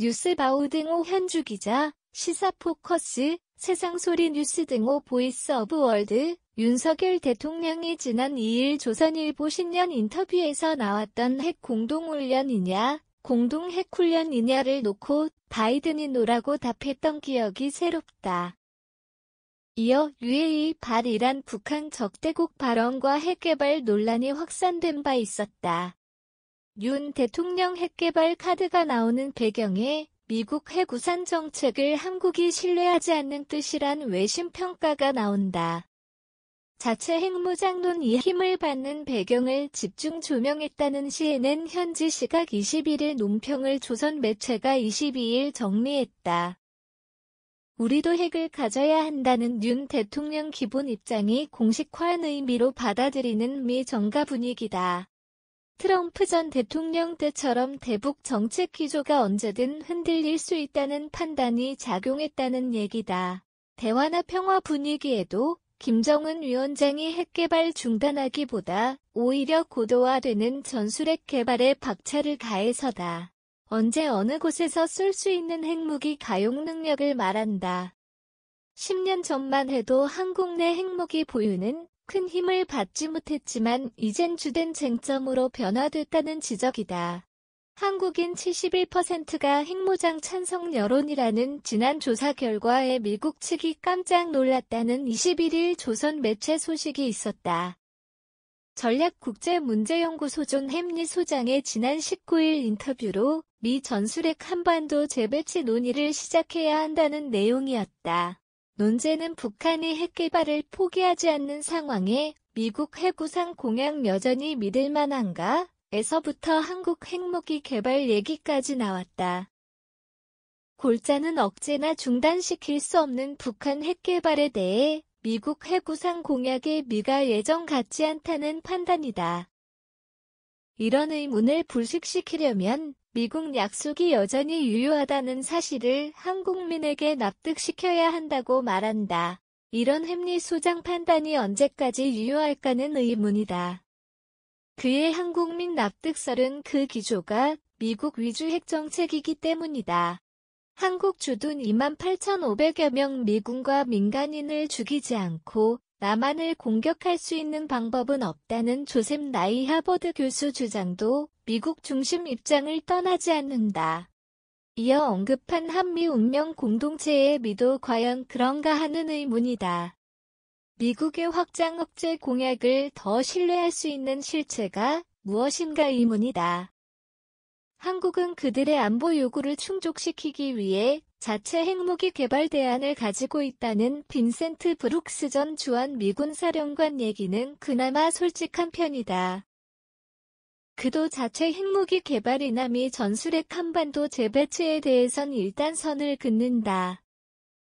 뉴스바우 등호 현주 기자, 시사포커스, 세상소리 뉴스 등호 보이스 오브 월드, 윤석열 대통령이 지난 2일 조선일보 신년 인터뷰에서 나왔던 핵 공동훈련이냐, 공동 핵훈련이냐를 놓고 바이든이 노라고 답했던 기억이 새롭다. 이어 UAE 발이란 북한 적대국 발언과 핵개발 논란이 확산된 바 있었다. 윤 대통령 핵개발 카드가 나오는 배경에 미국 해우산 정책을 한국이 신뢰하지 않는 뜻이란 외신 평가가 나온다. 자체 핵무장론이 힘을 받는 배경을 집중 조명했다는 시에는 현지 시각 21일 논평을 조선 매체가 22일 정리했다. 우리도 핵을 가져야 한다는 윤 대통령 기본 입장이 공식화한 의미로 받아들이는 미 정가 분위기다. 트럼프 전 대통령 때처럼 대북 정책 기조가 언제든 흔들릴 수 있다는 판단이 작용했다는 얘기다. 대화나 평화 분위기에도 김정은 위원장이 핵개발 중단하기보다 오히려 고도화되는 전술핵 개발에 박차를 가해서다. 언제 어느 곳에서 쓸 수 있는 핵무기 가용 능력을 말한다. 10년 전만 해도 한국 내 핵무기 보유는 큰 힘을 받지 못했지만 이젠 주된 쟁점으로 변화됐다는 지적이다. 한국인 71%가 핵무장 찬성 여론이라는 지난 조사 결과에 미국 측이 깜짝 놀랐다는 21일 조선 매체 소식이 있었다. 전략국제문제연구소 존 햄리 소장의 지난 19일 인터뷰로 미 전술핵 한반도 재배치 논의를 시작해야 한다는 내용이었다. 논제는 북한이 핵개발을 포기하지 않는 상황에 미국 해구상 공약 여전히 믿을 만한가? 에서부터 한국 핵무기 개발 얘기까지 나왔다. 골자는 억제나 중단시킬 수 없는 북한 핵개발에 대해 미국 해구상 공약의 미가 예정 같지 않다는 판단이다. 이런 의문을 불식시키려면 미국 약속이 여전히 유효하다는 사실을 한국민에게 납득시켜야 한다고 말한다. 이런 햄리 소장 판단이 언제까지 유효할까는 의문이다. 그의 한국민 납득설은 그 기조가 미국 위주 핵정책이기 때문이다. 한국 주둔 28,500여 만명 미군과 민간인을 죽이지 않고 나만을 공격할 수 있는 방법은 없다는 조셉 나이 하버드 교수 주장도 미국 중심 입장을 떠나지 않는다. 이어 언급한 한미 운명 공동체의 미도 과연 그런가 하는 의문이다. 미국의 확장 억제 공약을 더 신뢰할 수 있는 실체가 무엇인가 의문이다. 한국은 그들의 안보 요구를 충족시키기 위해 자체 핵무기 개발 대안을 가지고 있다는 빈센트 브룩스 전 주한 미군 사령관 얘기는 그나마 솔직한 편이다. 그도 자체 핵무기 개발이나 미 전술핵 한반도 재배치에 대해선 일단 선을 긋는다.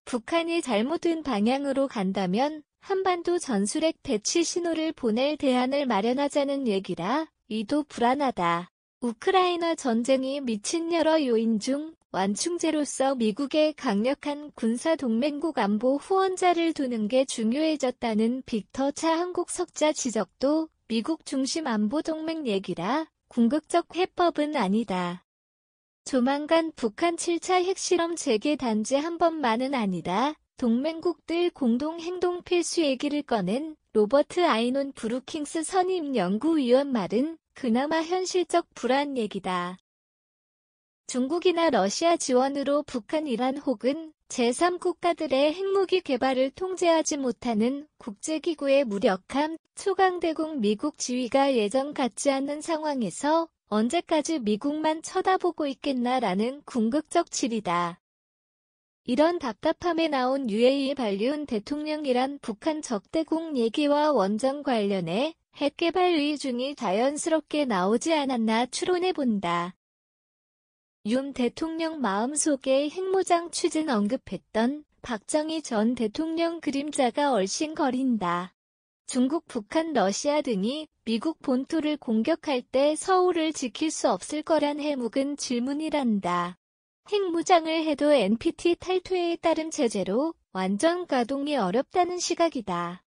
북한이 잘못된 방향으로 간다면 한반도 전술핵 배치 신호를 보낼 대안을 마련하자는 얘기라 이도 불안하다. 우크라이나 전쟁이 미친 여러 요인 중 완충제로서 미국의 강력한 군사 동맹국 안보 후원자를 두는 게 중요해졌다는 빅터 차 한국 석자 지적도 미국 중심 안보 동맹 얘기라 궁극적 해법은 아니다. 조만간 북한 7차 핵실험 재개 단지 한 번만은 아니다. 동맹국들 공동 행동 필수 얘기를 꺼낸 로버트 아이논 브루킹스 선임 연구위원 말은 그나마 현실적 불안 얘기다. 중국이나 러시아 지원으로 북한 이란 혹은 제3국가들의 핵무기 개발을 통제하지 못하는 국제기구의 무력함, 초강대국 미국 지위가 예전 같지 않은 상황에서 언제까지 미국만 쳐다보고 있겠나라는 궁극적 질이다. 이런 답답함에 나온 UAE 발륜 대통령이란 북한 적대국 얘기와 원전 관련해 핵개발 의중이 자연스럽게 나오지 않았나 추론해본다. 윤 대통령 마음속에 핵무장 추진 언급했던 박정희 전 대통령 그림자가 얼씬거린다. 중국, 북한, 러시아 등이 미국 본토를 공격할 때 서울을 지킬 수 없을 거란 해묵은 질문이란다. 핵무장을 해도 NPT 탈퇴에 따른 제재로 완전 가동이 어렵다는 시각이다.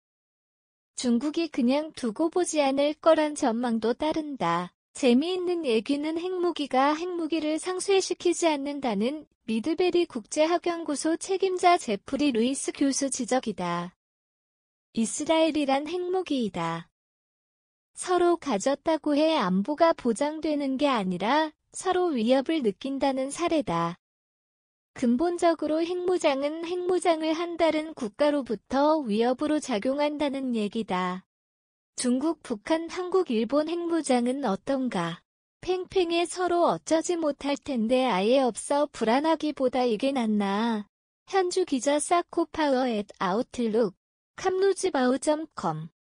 중국이 그냥 두고 보지 않을 거란 전망도 따른다. 재미있는 얘기는 핵무기가 핵무기를 상쇄시키지 않는다는 미드베리 국제학연구소 책임자 제프리 루이스 교수 지적이다. 이스라엘이란 핵무기이다. 서로 가졌다고 해 안보가 보장되는 게 아니라 서로 위협을 느낀다는 사례다. 근본적으로 핵무장은 핵무장을 한다른 국가로부터 위협으로 작용한다는 얘기다. 중국, 북한, 한국, 일본 핵무장은 어떤가? 팽팽해 서로 어쩌지 못할 텐데 아예 없어 불안하기보다 이게 낫나. 현주 기자 사코파워 앳 아웃틀룩 캄루즈바우 c o m